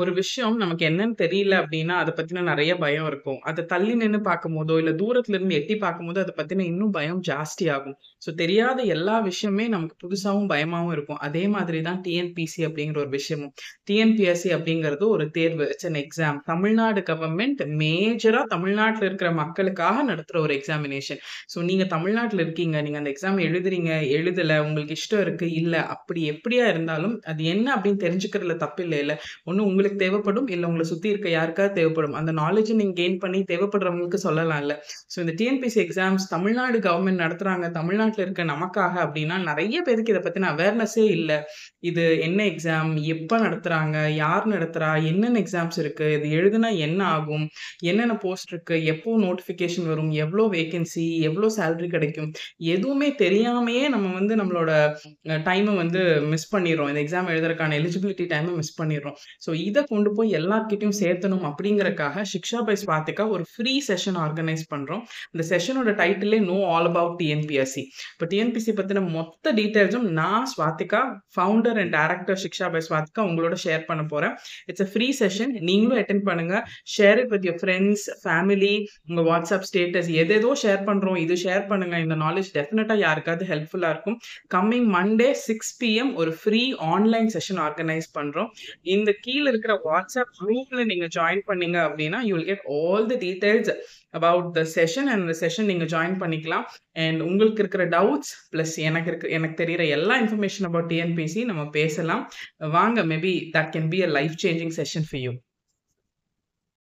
ஒரு விஷயம் நமக்கு என்னன்னு தெரியல அப்படின்னா அதை பத்தின நிறைய பயம் இருக்கும் அதை தள்ளி நின்று பார்க்கும் போதோ இல்ல தூரத்துல இருந்து எட்டி பார்க்கும் போதோ அதை பத்தின இன்னும் பயம் ஜாஸ்தி ஆகும் ஸோ தெரியாத எல்லா விஷயமே நமக்கு புதுசாகவும் பயமாவும் இருக்கும் அதே மாதிரி தான் டிஎன்பிசி அப்படிங்கிற ஒரு விஷயமும் டிஎன்பிஎஸ்சி அப்படிங்கிறது ஒரு தேர்வு it's an exam Tamil Nadu government மேஜரா தமிழ்நாட்டில் இருக்கிற மக்களுக்காக நடத்துற ஒரு எக்ஸாமினேஷன் ஸோ நீங்க தமிழ்நாட்டில் இருக்கீங்க நீங்க அந்த எக்ஸாம் எழுதுறீங்க எழுதல உங்களுக்கு இஷ்டம் இருக்கு இல்ல அப்படி எப்படியா இருந்தாலும் அது என்ன அப்படின்னு தெரிஞ்சுக்கிறதுல தப்பு இல்லை இல்லை ஒன்றும் உங்களுக்கு உங்களுக்கு தேவைப்படும் இல்லை உங்களை சுற்றி இருக்க யாருக்காவது தேவைப்படும் அந்த நாலேஜ் நீங்கள் கெயின் பண்ணி தேவைப்படுறவங்களுக்கு சொல்லலாம்ல ஸோ இந்த டிஎன்பிசி எக்ஸாம்ஸ் தமிழ்நாடு கவர்மெண்ட் நடத்துகிறாங்க தமிழ்நாட்டில் இருக்க நமக்காக அப்படின்னா நிறைய பேருக்கு இதை பற்றின அவேர்னஸே இல்லை இது என்ன எக்ஸாம் எப்போ நடத்துகிறாங்க யார் நடத்துகிறா என்னென்ன எக்ஸாம்ஸ் இருக்குது இது எழுதுனா என்ன ஆகும் என்னென்ன போஸ்ட் இருக்குது எப்போ நோட்டிஃபிகேஷன் வரும் எவ்வளோ வேகன்சி எவ்வளோ சேலரி கிடைக்கும் எதுவுமே தெரியாமையே நம்ம வந்து நம்மளோட டைமை வந்து மிஸ் பண்ணிடுறோம் இந்த எக்ஸாம் எழுதுறதுக்கான எலிஜிபிலிட்டி டைமை மிஸ் பண்ணிடுறோம் ஸோ இது இதை கொண்டு போய் எல்லாருக்கிட்டையும் சேர்த்தணும் அப்படிங்கறக்காக சிக்ஷா பை ஸ்வாத்திகா ஒரு ஃப்ரீ செஷன் ஆர்கனைஸ் பண்ணுறோம் இந்த செஷனோட டைட்டிலே நோ ஆல் அபவுட் டிஎன்பிஎஸ்சி இப்போ டிஎன்பிஎஸ்சி பற்றின மொத்த டீட்டெயில்ஸும் நான் Swathika founder and director Shiksha by Swathika உங்களோட ஷேர் பண்ண போகிறேன் இட்ஸ் அ ஃப்ரீ செஷன் நீங்களும் அட்டென்ட் பண்ணுங்கள் share it with your friends family உங்கள் வாட்ஸ்அப் ஸ்டேட்டஸ் எதேதோ ஷேர் பண்ணுறோம் இது ஷேர் பண்ணுங்கள் இந்த நாலேஜ் டெஃபினட்டா யாருக்காவது ஹெல்ப்ஃபுல்லாக இருக்கும் கம்மிங் மண்டே சிக்ஸ் பிஎம் ஒரு ஃப்ரீ ஆன்லைன் செஷன் ஆர்கனைஸ் பண்ணுறோம் இந்த கீழே இருக்க இருக்கிற வாட்ஸ்அப் குரூப்ல நீங்க ஜாயின் பண்ணீங்க அப்படின்னா you get all the details about the session and the session நீங்க ஜாயின் பண்ணிக்கலாம் அண்ட் உங்களுக்கு இருக்கிற டவுட்ஸ் பிளஸ் எனக்கு இருக்கு எனக்கு தெரியற எல்லா இன்ஃபர்மேஷன் அபவுட் டிஎன்பிசி நம்ம பேசலாம் வாங்க maybe that can be a life changing session for you